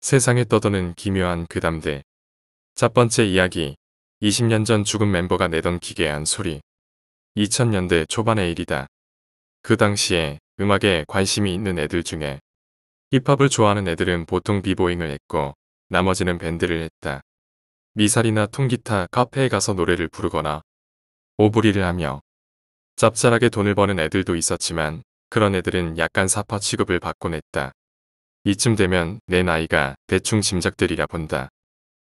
세상에 떠도는 기묘한 그담대첫 번째 이야기. 20년 전 죽은 멤버가 내던 기괴한 소리. 2000년대 초반의 일이다. 그 당시에 음악에 관심이 있는 애들 중에 힙합을 좋아하는 애들은 보통 비보잉을 했고 나머지는 밴드를 했다. 미사리나 통기타 카페에 가서 노래를 부르거나 오브리를 하며 짭짤하게 돈을 버는 애들도 있었지만 그런 애들은 약간 사파 취급을 받곤 했다. 이쯤 되면 내 나이가 대충 짐작들이라 본다.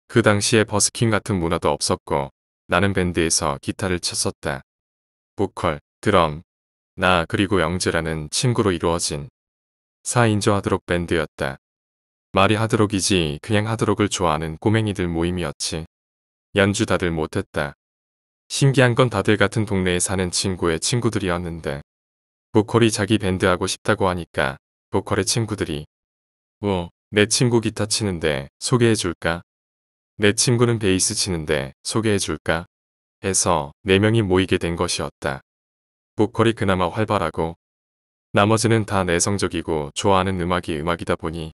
그 당시에 버스킹 같은 문화도 없었고 나는 밴드에서 기타를 쳤었다. 보컬, 드럼, 나 그리고 영재라는 친구로 이루어진 4인조 하드록 밴드였다. 말이 하드록이지 그냥 하드록을 좋아하는 꼬맹이들 모임이었지. 연주 다들 못했다. 신기한 건 다들 같은 동네에 사는 친구의 친구들이었는데 보컬이 자기 밴드 하고 싶다고 하니까 보컬의 친구들이 우, 뭐, 내 친구 기타 치는데 소개해줄까? 내 친구는 베이스 치는데 소개해줄까? 해서 4명이 모이게 된 것이었다. 보컬이 그나마 활발하고 나머지는 다 내성적이고 좋아하는 음악이 음악이다 보니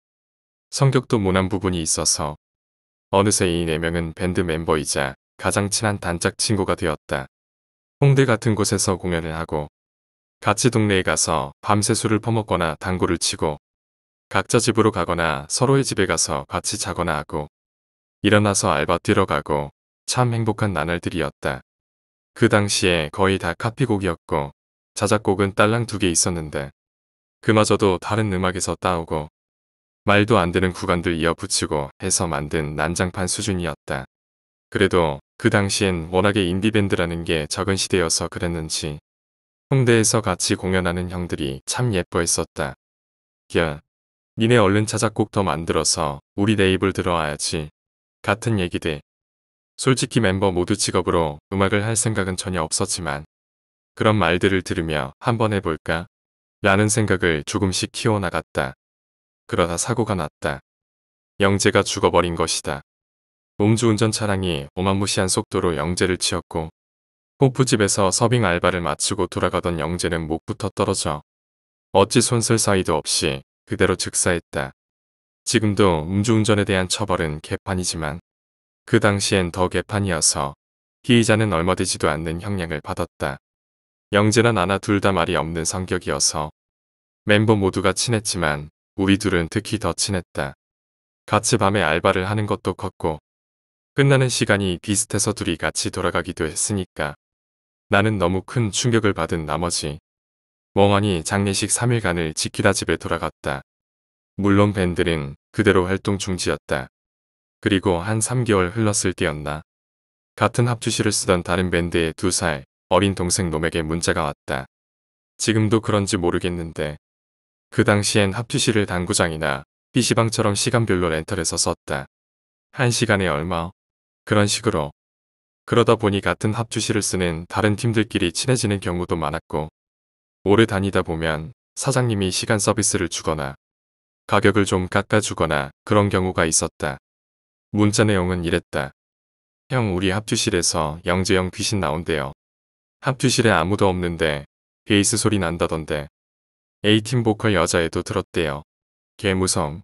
성격도 모난 부분이 있어서 어느새 이 4명은 밴드 멤버이자 가장 친한 단짝 친구가 되었다. 홍대 같은 곳에서 공연을 하고 같이 동네에 가서 밤새 술을 퍼먹거나 당구를 치고 각자 집으로 가거나 서로의 집에 가서 같이 자거나 하고 일어나서 알바 뛰러 가고 참 행복한 나날들이었다. 그 당시에 거의 다 카피곡이었고 자작곡은 딸랑 두 개 있었는데 그마저도 다른 음악에서 따오고 말도 안 되는 구간들 이어붙이고 해서 만든 난장판 수준이었다. 그래도 그 당시엔 워낙에 인디밴드라는 게 적은 시대여서 그랬는지 홍대에서 같이 공연하는 형들이 참 예뻐했었다. 결 니네 얼른 찾아 꼭 더 만들어서 우리 내 입을 들어와야지. 같은 얘기들. 솔직히 멤버 모두 직업으로 음악을 할 생각은 전혀 없었지만 그런 말들을 들으며 한번 해볼까? 라는 생각을 조금씩 키워나갔다. 그러다 사고가 났다. 영재가 죽어버린 것이다. 음주운전 차량이 오만무시한 속도로 영재를 치었고 호프집에서 서빙 알바를 마치고 돌아가던 영재는 목부터 떨어져 어찌 손쓸 사이도 없이 그대로 즉사했다. 지금도 음주운전에 대한 처벌은 개판이지만 그 당시엔 더 개판이어서 피의자는 얼마되지도 않는 형량을 받았다. 영재나 나나 둘 다 말이 없는 성격이어서 멤버 모두가 친했지만 우리 둘은 특히 더 친했다. 같이 밤에 알바를 하는 것도 컸고 끝나는 시간이 비슷해서 둘이 같이 돌아가기도 했으니까 나는 너무 큰 충격을 받은 나머지 멍하니 장례식 3일간을 지키다 집에 돌아갔다. 물론 밴드는 그대로 활동 중지였다. 그리고 한 3개월 흘렀을 때였나. 같은 합주실을 쓰던 다른 밴드의 두 살 어린 동생 놈에게 문자가 왔다. 지금도 그런지 모르겠는데 그 당시엔 합주실을 당구장이나 PC방처럼 시간별로 렌털해서 썼다. 한 시간에 얼마? 그런 식으로. 그러다 보니 같은 합주실을 쓰는 다른 팀들끼리 친해지는 경우도 많았고 오래 다니다 보면 사장님이 시간 서비스를 주거나 가격을 좀 깎아주거나 그런 경우가 있었다. 문자 내용은 이랬다. 형 우리 합주실에서 영재형 귀신 나온대요. 합주실에 아무도 없는데 베이스 소리 난다던데. 에이틴 보컬 여자애도 들었대요. 개무성.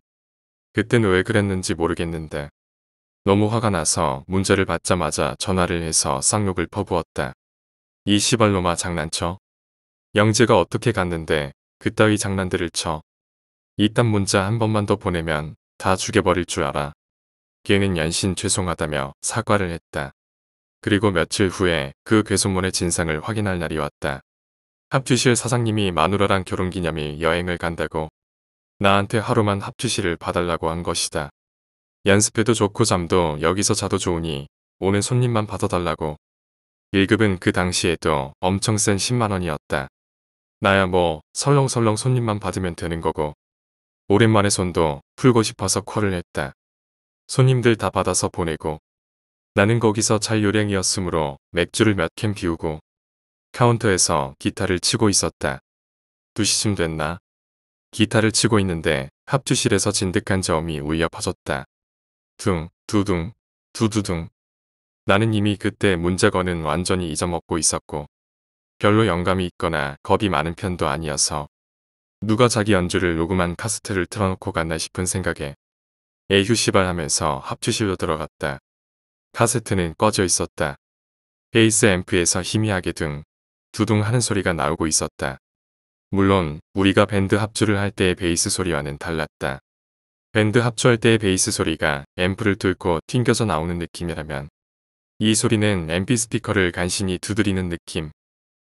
그땐 왜 그랬는지 모르겠는데. 너무 화가 나서 문자를 받자마자 전화를 해서 쌍욕을 퍼부었다. 이 시발놈아 장난쳐? 영재가 어떻게 갔는데 그따위 장난들을 쳐. 이딴 문자 한 번만 더 보내면 다 죽여버릴 줄 알아. 걔는 연신 죄송하다며 사과를 했다. 그리고 며칠 후에 그 괴소문의 진상을 확인할 날이 왔다. 합주실 사장님이 마누라랑 결혼기념일 여행을 간다고 나한테 하루만 합주실을 봐달라고 한 것이다. 연습해도 좋고 잠도 여기서 자도 좋으니 오는 손님만 받아달라고. 1급은 그 당시에도 엄청 센 10만원이었다. 나야 뭐 설렁설렁 손님만 받으면 되는 거고 오랜만에 손도 풀고 싶어서 콜을 했다. 손님들 다 받아서 보내고 나는 거기서 잘요량이었으므로 맥주를 몇 캔 비우고 카운터에서 기타를 치고 있었다. 2시쯤 됐나? 기타를 치고 있는데 합주실에서 진득한 저음이 울려 퍼졌다. 둥, 두둥, 두두둥. 나는 이미 그때 문자거는 완전히 잊어먹고 있었고 별로 영감이 있거나 겁이 많은 편도 아니어서 누가 자기 연주를 녹음한 카스트를 틀어놓고 갔나 싶은 생각에 에휴 시발 하면서 합주실로 들어갔다. 카세트는 꺼져 있었다. 베이스 앰프에서 희미하게 등 두둥 하는 소리가 나오고 있었다. 물론 우리가 밴드 합주를 할 때의 베이스 소리와는 달랐다. 밴드 합주할 때의 베이스 소리가 앰프를 뚫고 튕겨져 나오는 느낌이라면 이 소리는 앰피 스피커를 간신히 두드리는 느낌.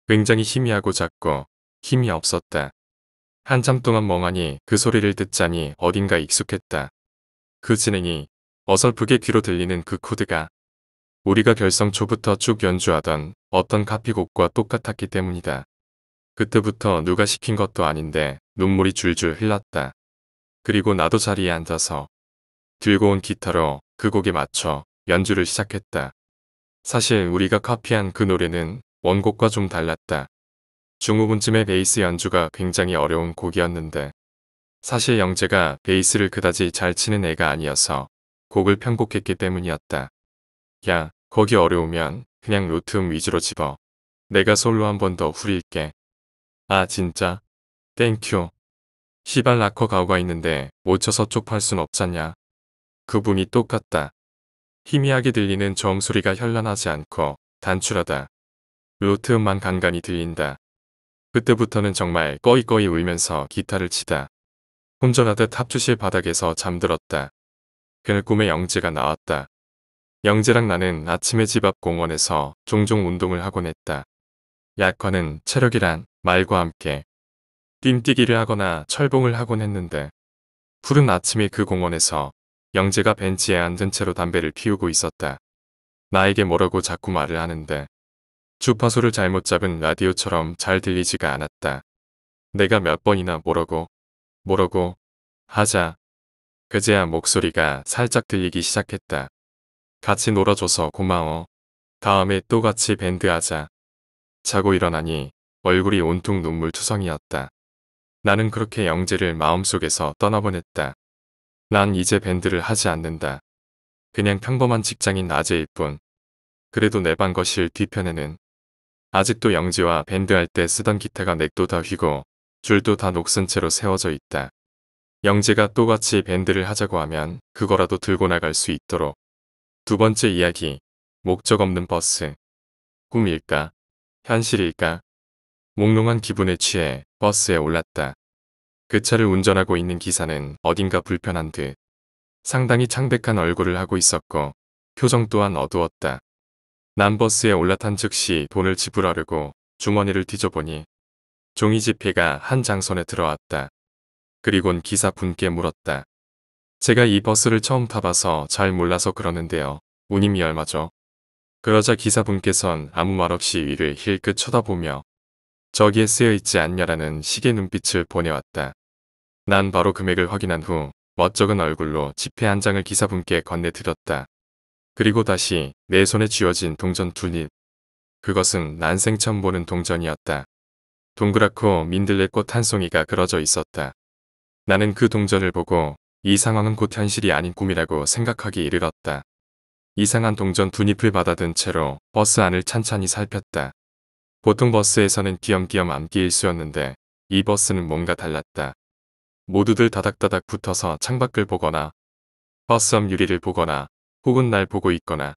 굉장히 희미하고 작고 힘이 없었다. 한참 동안 멍하니 그 소리를 듣자니 어딘가 익숙했다. 그 진행이 어설프게 귀로 들리는 그 코드가 우리가 결성 초부터 쭉 연주하던 어떤 카피곡과 똑같았기 때문이다. 그때부터 누가 시킨 것도 아닌데 눈물이 줄줄 흘렀다. 그리고 나도 자리에 앉아서 들고 온 기타로 그 곡에 맞춰 연주를 시작했다. 사실 우리가 카피한 그 노래는 원곡과 좀 달랐다. 중후분쯤의 베이스 연주가 굉장히 어려운 곡이었는데 사실 영재가 베이스를 그다지 잘 치는 애가 아니어서 곡을 편곡했기 때문이었다. 야, 거기 어려우면 그냥 로트음 위주로 집어. 내가 솔로 한 번 더 후릴게. 아 진짜? 땡큐. 시발 락커 가오가 있는데 못 쳐서 쪽팔 순 없잖냐. 그분이 똑같다. 희미하게 들리는 저음 소리가 현란하지 않고 단출하다. 루트음만 간간히 들린다. 그때부터는 정말 꺼이꺼이 울면서 기타를 치다. 혼전하듯 합주실 바닥에서 잠들었다. 그는 꿈에 영재가 나왔다. 영재랑 나는 아침에 집 앞 공원에서 종종 운동을 하곤 했다. 약화는 체력이란 말과 함께 띵뛰기를 하거나 철봉을 하곤 했는데 푸른 아침에 그 공원에서 영재가 벤치에 앉은 채로 담배를 피우고 있었다. 나에게 뭐라고 자꾸 말을 하는데 주파수를 잘못 잡은 라디오처럼 잘 들리지가 않았다. 내가 몇 번이나 뭐라고, 뭐라고, 하자. 그제야 목소리가 살짝 들리기 시작했다. 같이 놀아줘서 고마워. 다음에 또 같이 밴드 하자. 자고 일어나니 얼굴이 온통 눈물투성이었다. 나는 그렇게 영재를 마음속에서 떠나보냈다. 난 이제 밴드를 하지 않는다. 그냥 평범한 직장인 아재일 뿐. 그래도 내방 거실 뒤편에는 아직도 영지와 밴드할 때 쓰던 기타가 넥도 다 휘고 줄도 다 녹슨 채로 세워져 있다. 영지가 또같이 밴드를 하자고 하면 그거라도 들고 나갈 수 있도록. 두 번째 이야기. 목적 없는 버스. 꿈일까? 현실일까? 몽롱한 기분에 취해 버스에 올랐다. 그 차를 운전하고 있는 기사는 어딘가 불편한 듯 상당히 창백한 얼굴을 하고 있었고 표정 또한 어두웠다. 난 버스에 올라탄 즉시 돈을 지불하려고 주머니를 뒤져보니 종이지폐가 한장선에 들어왔다. 그리곤 기사분께 물었다. 제가 이 버스를 처음 타봐서 잘 몰라서 그러는데요. 운임이 얼마죠? 그러자 기사분께선 아무 말 없이 위를 힐끗 쳐다보며 저기에 쓰여있지 않냐라는 시계 눈빛을 보내왔다. 난 바로 금액을 확인한 후 멋쩍은 얼굴로 지폐 한 장을 기사분께 건네드렸다. 그리고 다시 내 손에 쥐어진 동전 두 입. 그것은 난생 처음 보는 동전이었다. 동그랗고 민들레꽃 한 송이가 그려져 있었다. 나는 그 동전을 보고 이 상황은 곧 현실이 아닌 꿈이라고 생각하기 이르렀다. 이상한 동전 두 잎을 받아든 채로 버스 안을 찬찬히 살폈다. 보통 버스에서는 귀엄귀엄 암기 일수였는데 이 버스는 뭔가 달랐다. 모두들 다닥다닥 붙어서 창밖을 보거나 버스업 유리를 보거나 혹은 날 보고 있거나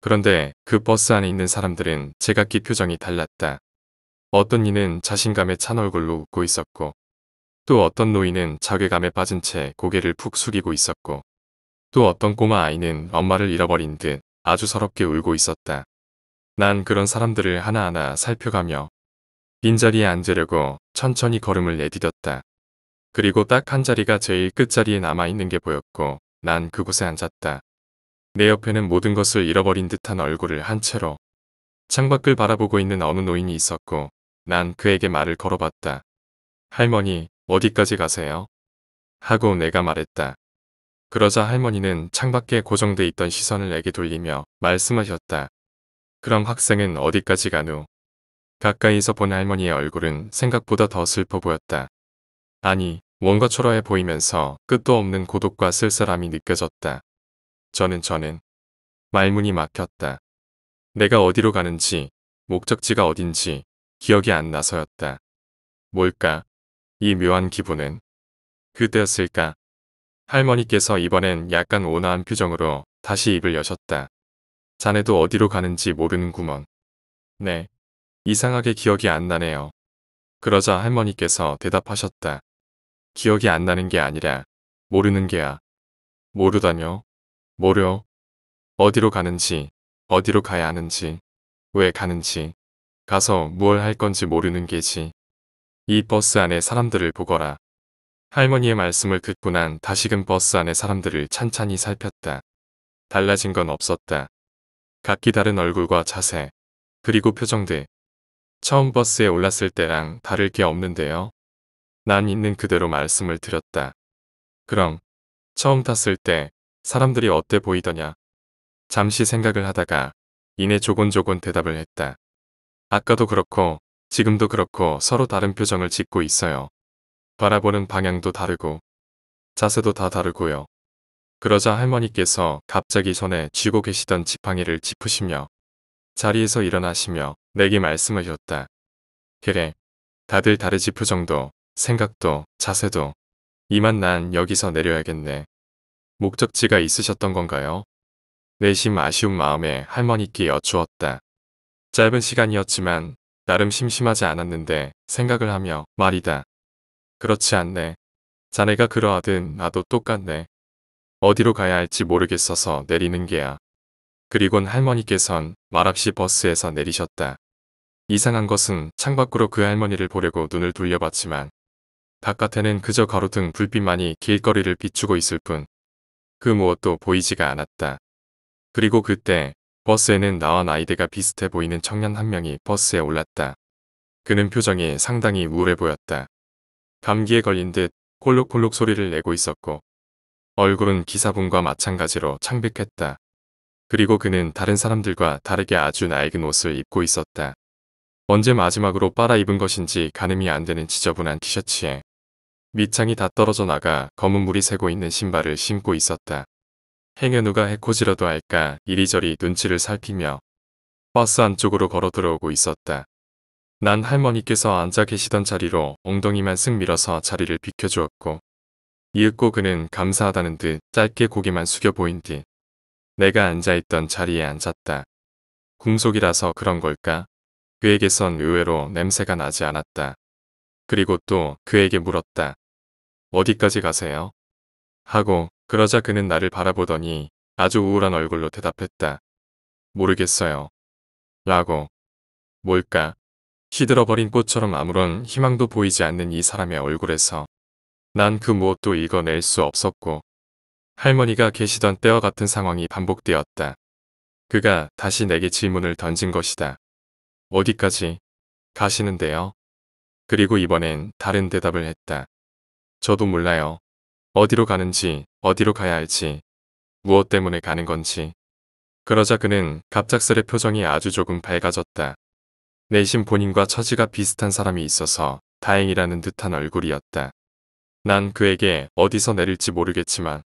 그런데 그 버스 안에 있는 사람들은 제각기 표정이 달랐다. 어떤 이는 자신감에 찬 얼굴로 웃고 있었고 또 어떤 노인은 자괴감에 빠진 채 고개를 푹 숙이고 있었고 또 어떤 꼬마 아이는 엄마를 잃어버린 듯 아주 서럽게 울고 있었다. 난 그런 사람들을 하나하나 살펴가며 빈자리에 앉으려고 천천히 걸음을 내디뎠다. 그리고 딱 한 자리가 제일 끝자리에 남아있는 게 보였고 난 그곳에 앉았다. 내 옆에는 모든 것을 잃어버린 듯한 얼굴을 한 채로 창밖을 바라보고 있는 어느 노인이 있었고 난 그에게 말을 걸어봤다. 할머니 어디까지 가세요? 하고 내가 말했다. 그러자 할머니는 창밖에 고정돼 있던 시선을 내게 돌리며 말씀하셨다. 그럼 학생은 어디까지 간 후? 가까이서 본 할머니의 얼굴은 생각보다 더 슬퍼 보였다. 아니, 뭔가 초라해 보이면서 끝도 없는 고독과 쓸쓸함이 느껴졌다. 저는 저는 말문이 막혔다. 내가 어디로 가는지 목적지가 어딘지 기억이 안 나서였다. 뭘까? 이 묘한 기분은 그때였을까? 할머니께서 이번엔 약간 온화한 표정으로 다시 입을 여셨다. 자네도 어디로 가는지 모르는구먼. 네. 이상하게 기억이 안 나네요. 그러자 할머니께서 대답하셨다. 기억이 안 나는 게 아니라 모르는 게야. 모르다뇨. 뭐려? 어디로 가는지, 어디로 가야 하는지, 왜 가는지, 가서 무얼 할 건지 모르는 게지. 이 버스 안에 사람들을 보거라. 할머니의 말씀을 듣고 난 다시금 버스 안에 사람들을 찬찬히 살폈다. 달라진 건 없었다. 각기 다른 얼굴과 자세, 그리고 표정들. 처음 버스에 올랐을 때랑 다를 게 없는데요. 난 있는 그대로 말씀을 드렸다. 그럼, 처음 탔을 때 사람들이 어때 보이더냐. 잠시 생각을 하다가 이내 조곤조곤 대답을 했다. 아까도 그렇고 지금도 그렇고 서로 다른 표정을 짓고 있어요. 바라보는 방향도 다르고 자세도 다 다르고요. 그러자 할머니께서 갑자기 손에 쥐고 계시던 지팡이를 짚으시며 자리에서 일어나시며 내게 말씀하셨다. 그래, 다들 다르지 표정도, 생각도, 자세도. 이만 난 여기서 내려야겠네. 목적지가 있으셨던 건가요? 내심 아쉬운 마음에 할머니께 여쭈었다. 짧은 시간이었지만 나름 심심하지 않았는데 생각을 하며 말이다. 그렇지 않네. 자네가 그러하든 나도 똑같네. 어디로 가야 할지 모르겠어서 내리는 게야. 그리곤 할머니께선 말없이 버스에서 내리셨다. 이상한 것은 창밖으로 그 할머니를 보려고 눈을 돌려봤지만 바깥에는 그저 가로등 불빛만이 길거리를 비추고 있을 뿐그 무엇도 보이지가 않았다. 그리고 그때 버스에는 나와 나이대가 비슷해 보이는 청년 한 명이 버스에 올랐다. 그는 표정이 상당히 우울해 보였다. 감기에 걸린 듯 콜록콜록 소리를 내고 있었고 얼굴은 기사분과 마찬가지로 창백했다. 그리고 그는 다른 사람들과 다르게 아주 낡은 옷을 입고 있었다. 언제 마지막으로 빨아 입은 것인지 가늠이 안 되는 지저분한 티셔츠에 밑창이 다 떨어져 나가 검은 물이 새고 있는 신발을 신고 있었다. 행여누가 해코지라도 할까 이리저리 눈치를 살피며 버스 안쪽으로 걸어 들어오고 있었다. 난 할머니께서 앉아 계시던 자리로 엉덩이만 쓱 밀어서 자리를 비켜주었고 이윽고 그는 감사하다는 듯 짧게 고개만 숙여 보인 뒤 내가 앉아있던 자리에 앉았다. 궁속이라서 그런 걸까? 그에게선 의외로 냄새가 나지 않았다. 그리고 또 그에게 물었다. 어디까지 가세요? 하고 그러자 그는 나를 바라보더니 아주 우울한 얼굴로 대답했다. 모르겠어요. 라고. 뭘까? 시들어버린 꽃처럼 아무런 희망도 보이지 않는 이 사람의 얼굴에서 난 그 무엇도 읽어낼 수 없었고 할머니가 계시던 때와 같은 상황이 반복되었다. 그가 다시 내게 질문을 던진 것이다. 어디까지 가시는데요? 그리고 이번엔 다른 대답을 했다. 저도 몰라요. 어디로 가는지, 어디로 가야 할지, 무엇 때문에 가는 건지. 그러자 그는 갑작스레 표정이 아주 조금 밝아졌다. 내심 본인과 처지가 비슷한 사람이 있어서 다행이라는 듯한 얼굴이었다. 난 그에게 어디서 내릴지 모르겠지만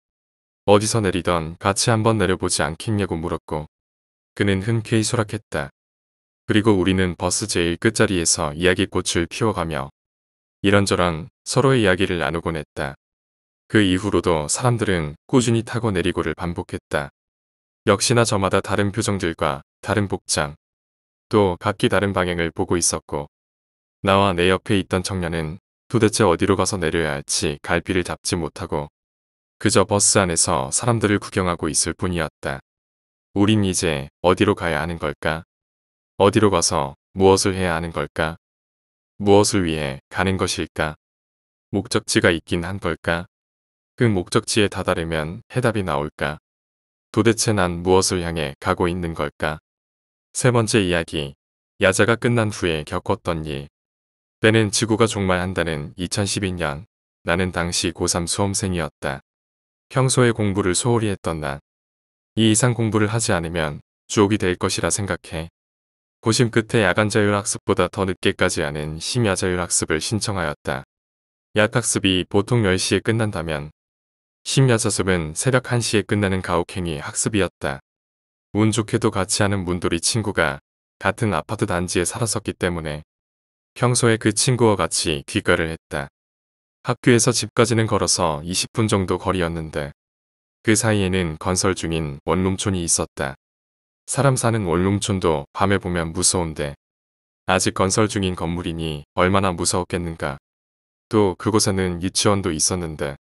어디서 내리던 같이 한번 내려보지 않겠냐고 물었고 그는 흔쾌히 수락했다. 그리고 우리는 버스 제일 끝자리에서 이야기꽃을 피워가며 이런저런 서로의 이야기를 나누곤 했다. 그 이후로도 사람들은 꾸준히 타고 내리고를 반복했다. 역시나 저마다 다른 표정들과 다른 복장, 또 각기 다른 방향을 보고 있었고 나와 내 옆에 있던 청년은 도대체 어디로 가서 내려야 할지 갈피를 잡지 못하고 그저 버스 안에서 사람들을 구경하고 있을 뿐이었다. 우린 이제 어디로 가야 하는 걸까? 어디로 가서 무엇을 해야 하는 걸까? 무엇을 위해 가는 것일까? 목적지가 있긴 한 걸까? 그 목적지에 다다르면 해답이 나올까? 도대체 난 무엇을 향해 가고 있는 걸까? 세 번째 이야기. 야자가 끝난 후에 겪었던 일. 때는 지구가 종말한다는 2012년. 나는 당시 고3 수험생이었다. 평소에 공부를 소홀히 했던 난. 이 이상 공부를 하지 않으면 주옥이 될 것이라 생각해 고심 끝에 야간 자율학습보다 더 늦게까지 하는 심야 자율학습을 신청하였다. 야학습이 보통 10시에 끝난다면 심야 자습은 새벽 1시에 끝나는 가혹행위 학습이었다. 운 좋게도 같이 하는 문돌이 친구가 같은 아파트 단지에 살았었기 때문에 평소에 그 친구와 같이 귀가를 했다. 학교에서 집까지는 걸어서 20분 정도 거리였는데 그 사이에는 건설 중인 원룸촌이 있었다. 사람 사는 원룸촌도 밤에 보면 무서운데 아직 건설 중인 건물이니 얼마나 무서웠겠는가. 또 그곳에는 유치원도 있었는데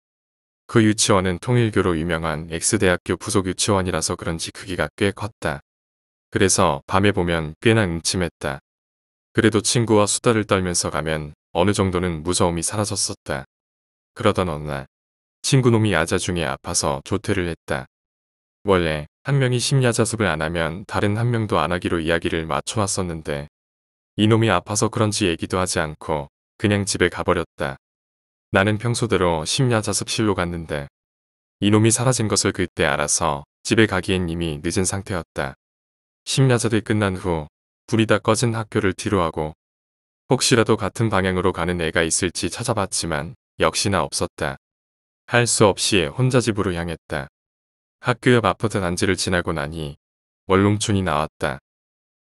그 유치원은 통일교로 유명한 X대학교 부속 유치원이라서 그런지 크기가 꽤 컸다. 그래서 밤에 보면 꽤나 음침했다. 그래도 친구와 수다를 떨면서 가면 어느 정도는 무서움이 사라졌었다. 그러던 어느 날 친구놈이 아자 중에 아파서 조퇴를 했다. 원래 한 명이 심야자습을 안 하면 다른 한 명도 안 하기로 이야기를 맞춰왔었는데 이놈이 아파서 그런지 얘기도 하지 않고 그냥 집에 가버렸다. 나는 평소대로 심야자습실로 갔는데 이놈이 사라진 것을 그때 알아서 집에 가기엔 이미 늦은 상태였다. 심야자들이 끝난 후 불이 다 꺼진 학교를 뒤로 하고 혹시라도 같은 방향으로 가는 애가 있을지 찾아봤지만 역시나 없었다. 할 수 없이 혼자 집으로 향했다. 학교 옆 아파트 단지를 지나고 나니 원룸촌이 나왔다.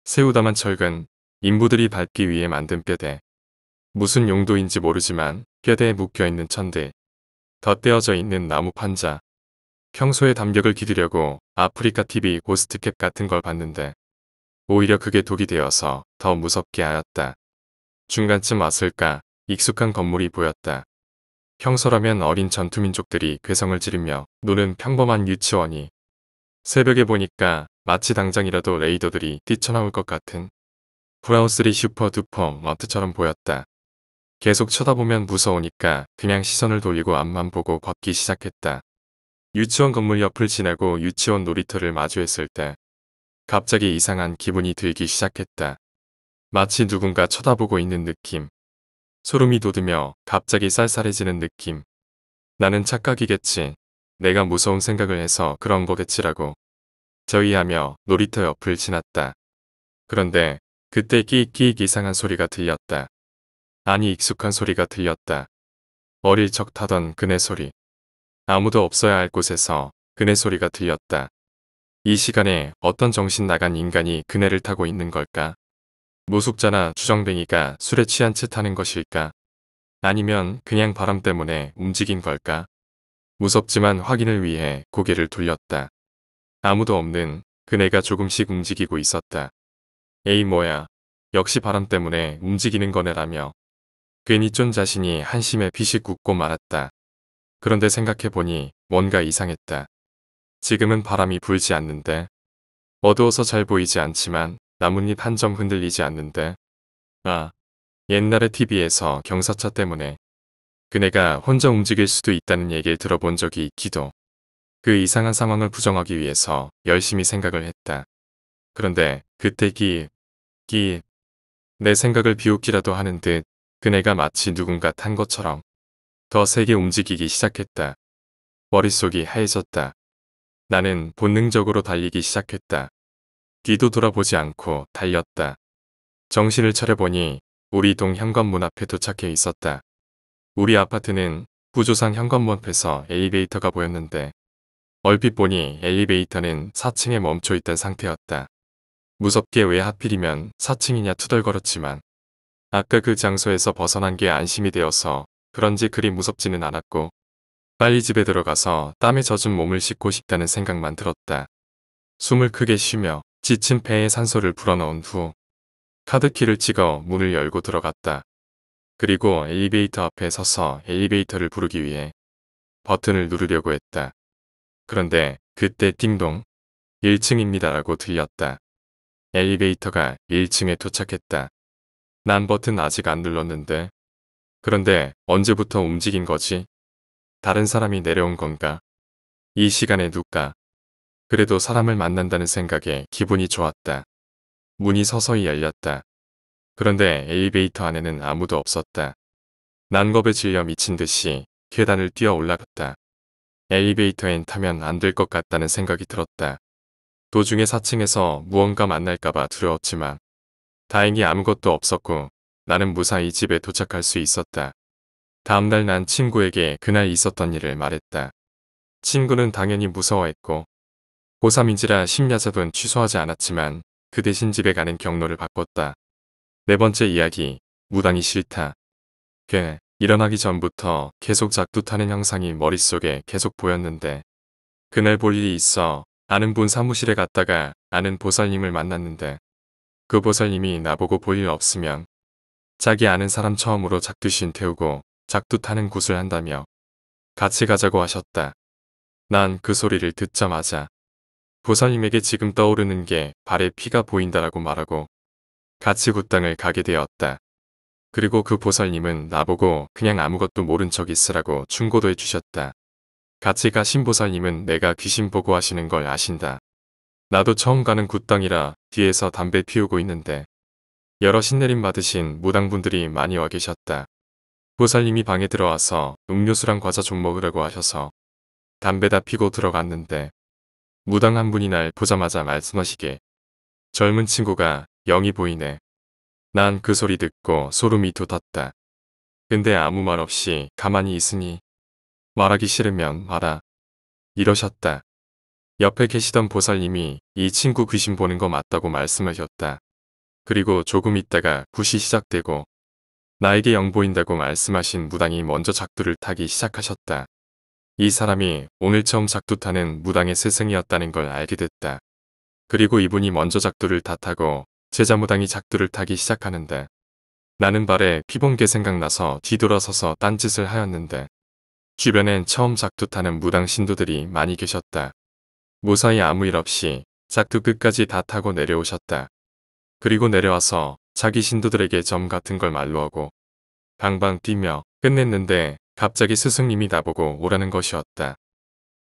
새우다만 철근, 인부들이 밟기 위해 만든 뼈대. 무슨 용도인지 모르지만 뼈대에 묶여있는 천대. 덧대어져 있는 나무 판자. 평소에 담벽을 기르려고 아프리카 TV 고스트캡 같은 걸 봤는데 오히려 그게 독이 되어서 더 무섭게 하였다. 중간쯤 왔을까 익숙한 건물이 보였다. 평소라면 어린 전투민족들이 괴성을 지르며 노는 평범한 유치원이 새벽에 보니까 마치 당장이라도 레이더들이 뛰쳐나올 것 같은 브라우스리 슈퍼 두펌 어트처럼 보였다. 계속 쳐다보면 무서우니까 그냥 시선을 돌리고 앞만 보고 걷기 시작했다. 유치원 건물 옆을 지나고 유치원 놀이터를 마주했을 때 갑자기 이상한 기분이 들기 시작했다. 마치 누군가 쳐다보고 있는 느낌. 소름이 돋으며 갑자기 쌀쌀해지는 느낌. 나는 착각이겠지. 내가 무서운 생각을 해서 그런 거겠지라고. 저희하며 놀이터 옆을 지났다. 그런데 그때 끼익끼익 이상한 소리가 들렸다. 아니 익숙한 소리가 들렸다. 어릴 적 타던 그네 소리. 아무도 없어야 할 곳에서 그네 소리가 들렸다. 이 시간에 어떤 정신 나간 인간이 그네를 타고 있는 걸까? 노숙자나 주정뱅이가 술에 취한 채타는 것일까? 아니면 그냥 바람 때문에 움직인 걸까? 무섭지만 확인을 위해 고개를 돌렸다. 아무도 없는 그네가 조금씩 움직이고 있었다. 에이 뭐야. 역시 바람 때문에 움직이는 거네라며. 괜히 쫀 자신이 한심에 피식 굳고 말았다. 그런데 생각해보니 뭔가 이상했다. 지금은 바람이 불지 않는데 어두워서 잘 보이지 않지만 나뭇잎 한 점 흔들리지 않는데. 아, 옛날에 TV에서 경사차 때문에 그네가 혼자 움직일 수도 있다는 얘기를 들어본 적이 있기도. 그 이상한 상황을 부정하기 위해서 열심히 생각을 했다. 그런데 그때 기기내 생각을 비웃기라도 하는 듯 그네가 마치 누군가 탄 것처럼 더 세게 움직이기 시작했다. 머릿속이 하얘졌다. 나는 본능적으로 달리기 시작했다. 뒤도 돌아보지 않고 달렸다. 정신을 차려보니 우리 동 현관문 앞에 도착해 있었다. 우리 아파트는 부조상 현관문 앞에서 엘리베이터가 보였는데 얼핏 보니 엘리베이터는 4층에 멈춰있던 상태였다. 무섭게 왜 하필이면 4층이냐 투덜거렸지만 아까 그 장소에서 벗어난 게 안심이 되어서 그런지 그리 무섭지는 않았고 빨리 집에 들어가서 땀에 젖은 몸을 씻고 싶다는 생각만 들었다. 숨을 크게 쉬며 지친 배에 산소를 불어넣은 후 카드키를 찍어 문을 열고 들어갔다. 그리고 엘리베이터 앞에 서서 엘리베이터를 부르기 위해 버튼을 누르려고 했다. 그런데 그때 띵동 1층입니다라고 들렸다. 엘리베이터가 1층에 도착했다. 난 버튼 아직 안 눌렀는데. 그런데 언제부터 움직인 거지? 다른 사람이 내려온 건가? 이 시간에 누가 그래도 사람을 만난다는 생각에 기분이 좋았다. 문이 서서히 열렸다. 그런데 엘리베이터 안에는 아무도 없었다. 난 겁에 질려 미친 듯이 계단을 뛰어 올라갔다. 엘리베이터엔 타면 안 될 것 같다는 생각이 들었다. 도중에 4층에서 무언가 만날까봐 두려웠지만 다행히 아무것도 없었고 나는 무사히 집에 도착할 수 있었다. 다음날 난 친구에게 그날 있었던 일을 말했다. 친구는 당연히 무서워했고 고3인지라 심야섭은 취소하지 않았지만 그 대신 집에 가는 경로를 바꿨다. 네 번째 이야기, 무당이 싫다. 걔, 일어나기 전부터 계속 작두타는 형상이 머릿속에 계속 보였는데 그날 볼 일이 있어 아는 분 사무실에 갔다가 아는 보살님을 만났는데 그 보살님이 나보고 볼 일 없으면 자기 아는 사람 처음으로 작두신 태우고 작두타는 구슬 한다며 같이 가자고 하셨다. 난 그 소리를 듣자마자 보살님에게 지금 떠오르는 게 발에 피가 보인다라고 말하고 같이 굿땅을 가게 되었다. 그리고 그 보살님은 나보고 그냥 아무것도 모른 척 있으라고 충고도 해주셨다. 같이 가신 보살님은 내가 귀신 보고 하시는 걸 아신다. 나도 처음 가는 굿땅이라 뒤에서 담배 피우고 있는데 여러 신내림 받으신 무당분들이 많이 와 계셨다. 보살님이 방에 들어와서 음료수랑 과자 좀 먹으라고 하셔서 담배 다 피고 들어갔는데 무당 한 분이 날 보자마자 말씀하시게 젊은 친구가 영이 보이네. 난 그 소리 듣고 소름이 돋았다. 근데 아무 말 없이 가만히 있으니 말하기 싫으면 말아. 이러셨다. 옆에 계시던 보살님이 이 친구 귀신 보는 거 맞다고 말씀하셨다. 그리고 조금 있다가 붓이 시작되고 나에게 영 보인다고 말씀하신 무당이 먼저 작두를 타기 시작하셨다. 이 사람이 오늘 처음 작두타는 무당의 스승이었다는 걸 알게 됐다. 그리고 이분이 먼저 작두를 다 타고 제자무당이 작두를 타기 시작하는데 나는 발에 피본게 생각나서 뒤돌아서서 딴짓을 하였는데 주변엔 처음 작두 타는 무당 신도들이 많이 계셨다. 무사히 아무 일 없이 작두 끝까지 다 타고 내려오셨다. 그리고 내려와서 자기 신도들에게 점 같은 걸 말로 하고 방방 뛰며 끝냈는데 갑자기 스승님이 나보고 오라는 것이었다.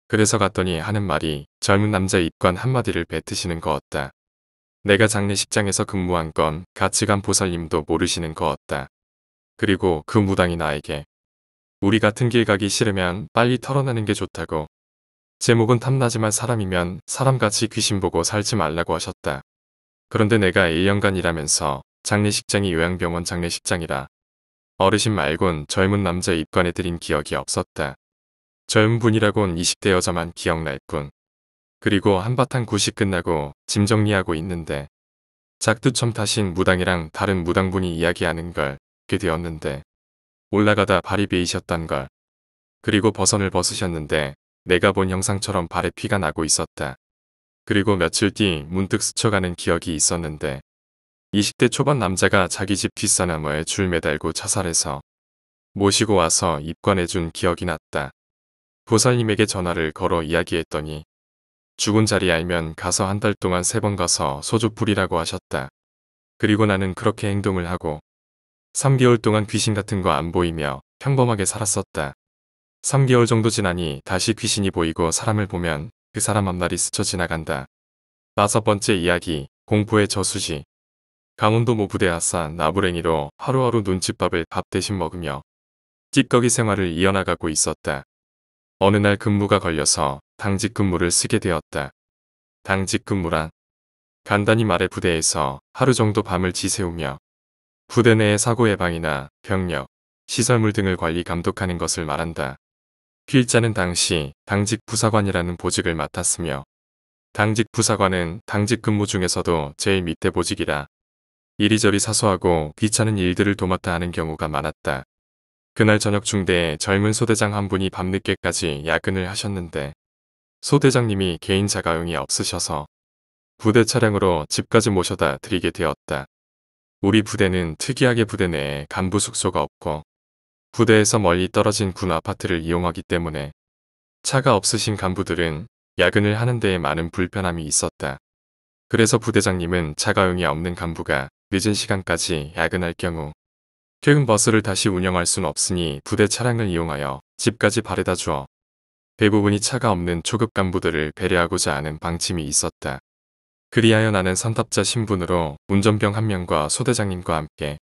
그래서 갔더니 하는 말이 젊은 남자 입관 한마디를 뱉으시는 거었다. 내가 장례식장에서 근무한 건 같이 간 보살님도 모르시는 거었다. 그리고 그 무당이 나에게 우리 같은 길 가기 싫으면 빨리 털어내는 게 좋다고 제목은 탐나지만 사람이면 사람같이 귀신 보고 살지 말라고 하셨다. 그런데 내가 1년간 일하면서 장례식장이 요양병원 장례식장이라 어르신 말곤 젊은 남자 입관해 드린 기억이 없었다. 젊은 분이라곤 20대 여자만 기억날 뿐. 그리고 한바탕 구식 끝나고 짐 정리하고 있는데 작두첨 타신 무당이랑 다른 무당분이 이야기하는 걸 듣게 되었는데 올라가다 발이 베이셨단 걸. 그리고 버선을 벗으셨는데 내가 본 영상처럼 발에 피가 나고 있었다. 그리고 며칠 뒤 문득 스쳐가는 기억이 있었는데 20대 초반 남자가 자기 집 뒷사나무에 줄 매달고 자살해서 모시고 와서 입관해준 기억이 났다. 보살님에게 전화를 걸어 이야기했더니 죽은 자리 알면 가서 한 달 동안 세 번 가서 소주 뿌리라고 하셨다. 그리고 나는 그렇게 행동을 하고 3개월 동안 귀신 같은 거 안 보이며 평범하게 살았었다. 3개월 정도 지나니 다시 귀신이 보이고 사람을 보면 그 사람 앞날이 스쳐 지나간다. 다섯 번째 이야기, 공포의 저수지. 강원도 모 부대 아싸 나부랭이로 하루하루 눈칫밥을 밥 대신 먹으며 찌꺼기 생활을 이어나가고 있었다. 어느 날 근무가 걸려서 당직 근무를 쓰게 되었다. 당직 근무란 간단히 말해 부대에서 하루 정도 밤을 지새우며 부대 내의 사고 예방이나 병력, 시설물 등을 관리 감독하는 것을 말한다. 필자는 당시 당직 부사관이라는 보직을 맡았으며 당직 부사관은 당직 근무 중에서도 제일 밑에 보직이라 이리저리 사소하고 귀찮은 일들을 도맡아 하는 경우가 많았다. 그날 저녁 중대에 젊은 소대장 한 분이 밤늦게까지 야근을 하셨는데 소대장님이 개인 자가용이 없으셔서 부대 차량으로 집까지 모셔다 드리게 되었다. 우리 부대는 특이하게 부대 내에 간부 숙소가 없고 부대에서 멀리 떨어진 군 아파트를 이용하기 때문에 차가 없으신 간부들은 야근을 하는 데에 많은 불편함이 있었다. 그래서 부대장님은 차가용이 없는 간부가 늦은 시간까지 야근할 경우 퇴근 버스를 다시 운영할 순 없으니 부대 차량을 이용하여 집까지 바래다 주어 대부분이 차가 없는 초급 간부들을 배려하고자 하는 방침이 있었다. 그리하여 나는 선탑자 신분으로 운전병 한 명과 소대장님과 함께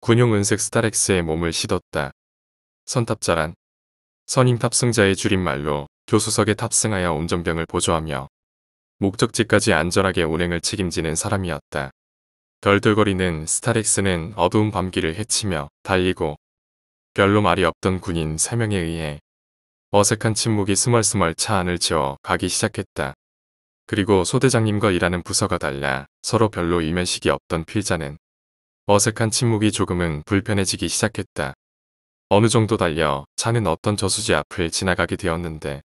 군용 은색 스타렉스의 몸을 시뒀다 선탑자란 선임 탑승자의 줄임말로 교수석에 탑승하여 운전병을 보조하며 목적지까지 안전하게 운행을 책임지는 사람이었다. 덜덜거리는 스타렉스는 어두운 밤길을 헤치며 달리고 별로 말이 없던 군인 3명에 의해 어색한 침묵이 스멀스멀 차 안을 지어 가기 시작했다. 그리고 소대장님과 일하는 부서가 달라 서로 별로 이면식이 없던 필자는 어색한 침묵이 조금은 불편해지기 시작했다. 어느 정도 달려 차는 어떤 저수지 앞을 지나가게 되었는데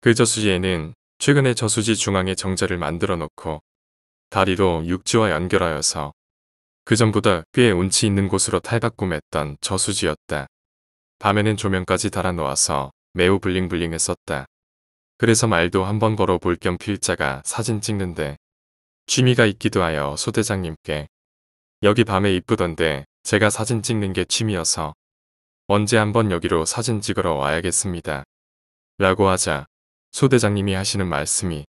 그 저수지에는 최근에 저수지 중앙에 정자를 만들어 놓고 다리로 육지와 연결하여서 그전보다 꽤 운치 있는 곳으로 탈바꿈했던 저수지였다. 밤에는 조명까지 달아놓아서 매우 블링블링했었다. 그래서 말도 한번 걸어볼 겸 필자가 사진 찍는데 취미가 있기도 하여 소대장님께 여기 밤에 이쁘던데 제가 사진 찍는 게 취미여서 언제 한번 여기로 사진 찍으러 와야겠습니다. 라고 하자 소대장님이 하시는 말씀이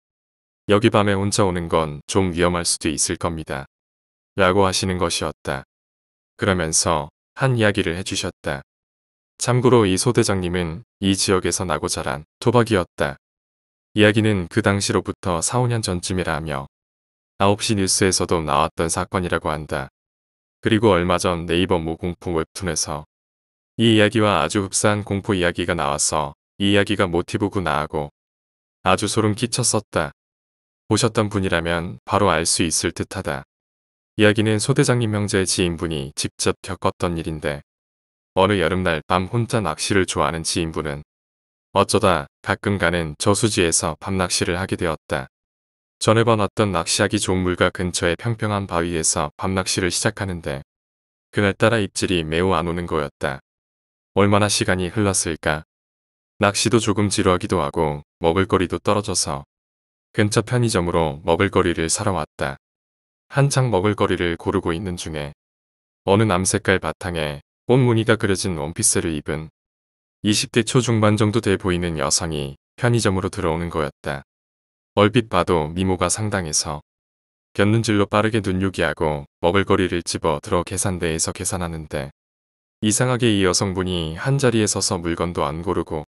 여기 밤에 혼자 오는 건 좀 위험할 수도 있을 겁니다. 라고 하시는 것이었다. 그러면서 한 이야기를 해주셨다. 참고로 이 소대장님은 이 지역에서 나고 자란 토박이였다. 이야기는 그 당시로부터 4, 5년 전쯤이라 하며 9시 뉴스에서도 나왔던 사건이라고 한다. 그리고 얼마 전 네이버 모 공포 웹툰에서 이 이야기와 아주 흡사한 공포 이야기가 나와서 이 이야기가 모티브구나 하고 아주 소름 끼쳤었다. 보셨던 분이라면 바로 알 수 있을 듯하다. 이야기는 소대장님 형제의 지인분이 직접 겪었던 일인데 어느 여름날 밤 혼자 낚시를 좋아하는 지인분은 어쩌다 가끔 가는 저수지에서 밤낚시를 하게 되었다. 전에 봐놨던 낚시하기 좋은 물가 근처의 평평한 바위에서 밤낚시를 시작하는데 그날따라 입질이 매우 안 오는 거였다. 얼마나 시간이 흘렀을까? 낚시도 조금 지루하기도 하고 먹을거리도 떨어져서 근처 편의점으로 먹을거리를 사러 왔다. 한창 먹을거리를 고르고 있는 중에 어느 남색깔 바탕에 꽃 무늬가 그려진 원피스를 입은 20대 초중반 정도 돼 보이는 여성이 편의점으로 들어오는 거였다. 얼핏 봐도 미모가 상당해서 곁눈질로 빠르게 눈요기하고 먹을거리를 집어 들어 계산대에서 계산하는데 이상하게 이 여성분이 한자리에 서서 물건도 안 고르고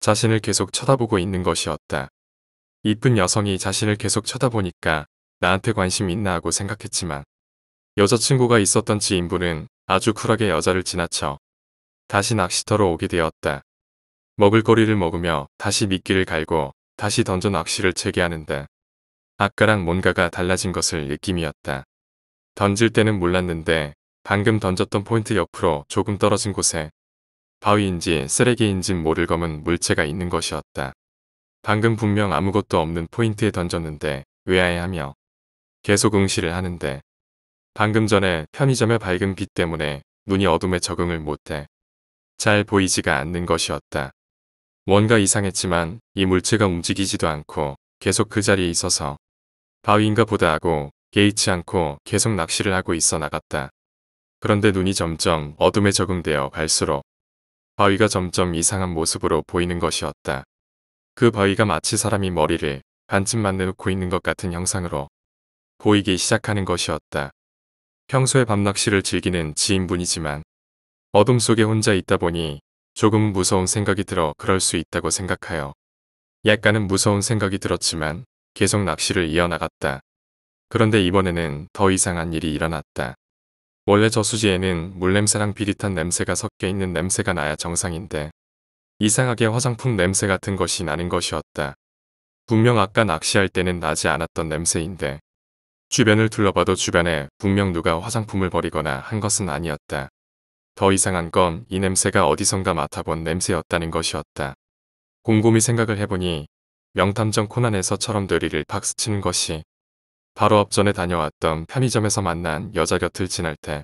자신을 계속 쳐다보고 있는 것이었다. 이쁜 여성이 자신을 계속 쳐다보니까 나한테 관심 있나 하고 생각했지만 여자친구가 있었던 지인분은 아주 쿨하게 여자를 지나쳐 다시 낚시터로 오게 되었다. 먹을거리를 먹으며 다시 미끼를 갈고 다시 던져 낚시를 재개하는데 아까랑 뭔가가 달라진 것을 느낌이었다. 던질 때는 몰랐는데 방금 던졌던 포인트 옆으로 조금 떨어진 곳에 바위인지 쓰레기인지 모를 검은 물체가 있는 것이었다. 방금 분명 아무것도 없는 포인트에 던졌는데 의아해하며 계속 응시를 하는데 방금 전에 편의점의 밝은 빛 때문에 눈이 어둠에 적응을 못해 잘 보이지가 않는 것이었다. 뭔가 이상했지만 이 물체가 움직이지도 않고 계속 그 자리에 있어서 바위인가 보다 하고 개의치 않고 계속 낚시를 하고 있어 나갔다. 그런데 눈이 점점 어둠에 적응되어 갈수록 바위가 점점 이상한 모습으로 보이는 것이었다. 그 바위가 마치 사람이 머리를 반쯤만 내놓고 있는 것 같은 형상으로 보이기 시작하는 것이었다. 평소에 밤낚시를 즐기는 지인분이지만 어둠 속에 혼자 있다 보니 조금 무서운 생각이 들어 그럴 수 있다고 생각하여 약간은 무서운 생각이 들었지만 계속 낚시를 이어나갔다. 그런데 이번에는 더 이상한 일이 일어났다. 원래 저수지에는 물냄새랑 비릿한 냄새가 섞여 있는 냄새가 나야 정상인데 이상하게 화장품 냄새 같은 것이 나는 것이었다. 분명 아까 낚시할 때는 나지 않았던 냄새인데 주변을 둘러봐도 주변에 분명 누가 화장품을 버리거나 한 것은 아니었다. 더 이상한 건 이 냄새가 어디선가 맡아본 냄새였다는 것이었다. 곰곰이 생각을 해보니 명탐정 코난에서처럼 뇌리를 박스치는 것이 바로 앞전에 다녀왔던 편의점에서 만난 여자 곁을 지날 때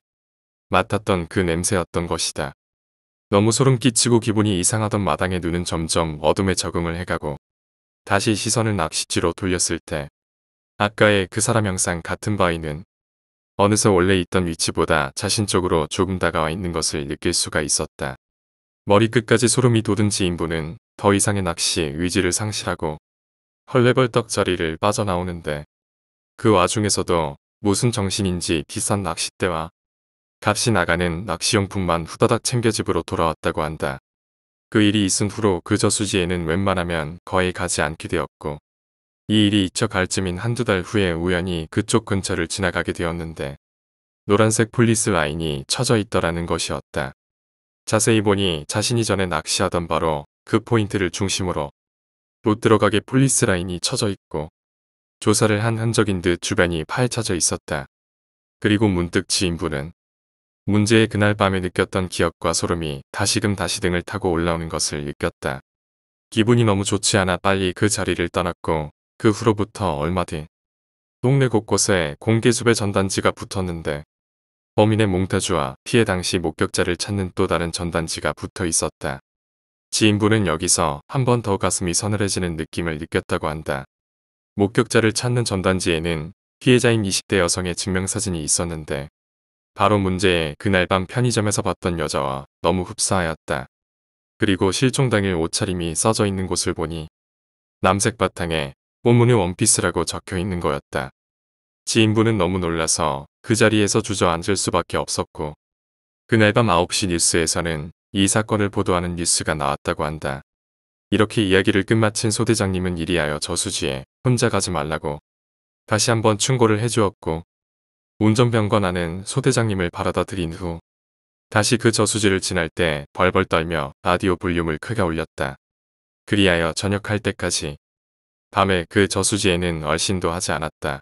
맡았던 그 냄새였던 것이다. 너무 소름 끼치고 기분이 이상하던 마당에 눈은 점점 어둠에 적응을 해가고 다시 시선을 낚시지로 돌렸을 때 아까의 그 사람 형상 같은 바위는 어느새 원래 있던 위치보다 자신 쪽으로 조금 다가와 있는 것을 느낄 수가 있었다. 머리끝까지 소름이 돋은 지인부는 더 이상의 낚시 의지를 상실하고 헐레벌떡 자리를 빠져나오는데 그 와중에서도 무슨 정신인지 비싼 낚싯대와 값이 나가는 낚시용품만 후다닥 챙겨 집으로 돌아왔다고 한다. 그 일이 있은 후로 그 저수지에는 웬만하면 거의 가지 않게 되었고 이 일이 잊혀갈 쯤인 한두 달 후에 우연히 그쪽 근처를 지나가게 되었는데 노란색 폴리스 라인이 쳐져 있더라는 것이었다. 자세히 보니 자신이 전에 낚시하던 바로 그 포인트를 중심으로 못 들어가게 폴리스 라인이 쳐져 있고 조사를 한 흔적인 듯 주변이 파헤쳐져 있었다. 그리고 문득 지인분은 문제의 그날 밤에 느꼈던 기억과 소름이 다시금 다시 등을 타고 올라오는 것을 느꼈다. 기분이 너무 좋지 않아 빨리 그 자리를 떠났고 그 후로부터 얼마 뒤 동네 곳곳에 공기수배 전단지가 붙었는데 범인의 몽타주와 피해 당시 목격자를 찾는 또 다른 전단지가 붙어 있었다. 지인분은 여기서 한 번 더 가슴이 서늘해지는 느낌을 느꼈다고 한다. 목격자를 찾는 전단지에는 피해자인 20대 여성의 증명사진이 있었는데 바로 문제의 그날 밤 편의점에서 봤던 여자와 너무 흡사하였다. 그리고 실종 당일 옷차림이 써져 있는 곳을 보니 남색 바탕에 꽃무늬 원피스라고 적혀 있는 거였다. 지인분은 너무 놀라서 그 자리에서 주저앉을 수밖에 없었고 그날 밤 9시 뉴스에서는 이 사건을 보도하는 뉴스가 나왔다고 한다. 이렇게 이야기를 끝마친 소대장님은 이리하여 저수지에 혼자 가지 말라고 다시 한번 충고를 해주었고 운전병과 나는 소대장님을 바라다 드린 후 다시 그 저수지를 지날 때 벌벌 떨며 라디오 볼륨을 크게 올렸다. 그리하여 저녁할 때까지 밤에 그 저수지에는 얼씬도 하지 않았다.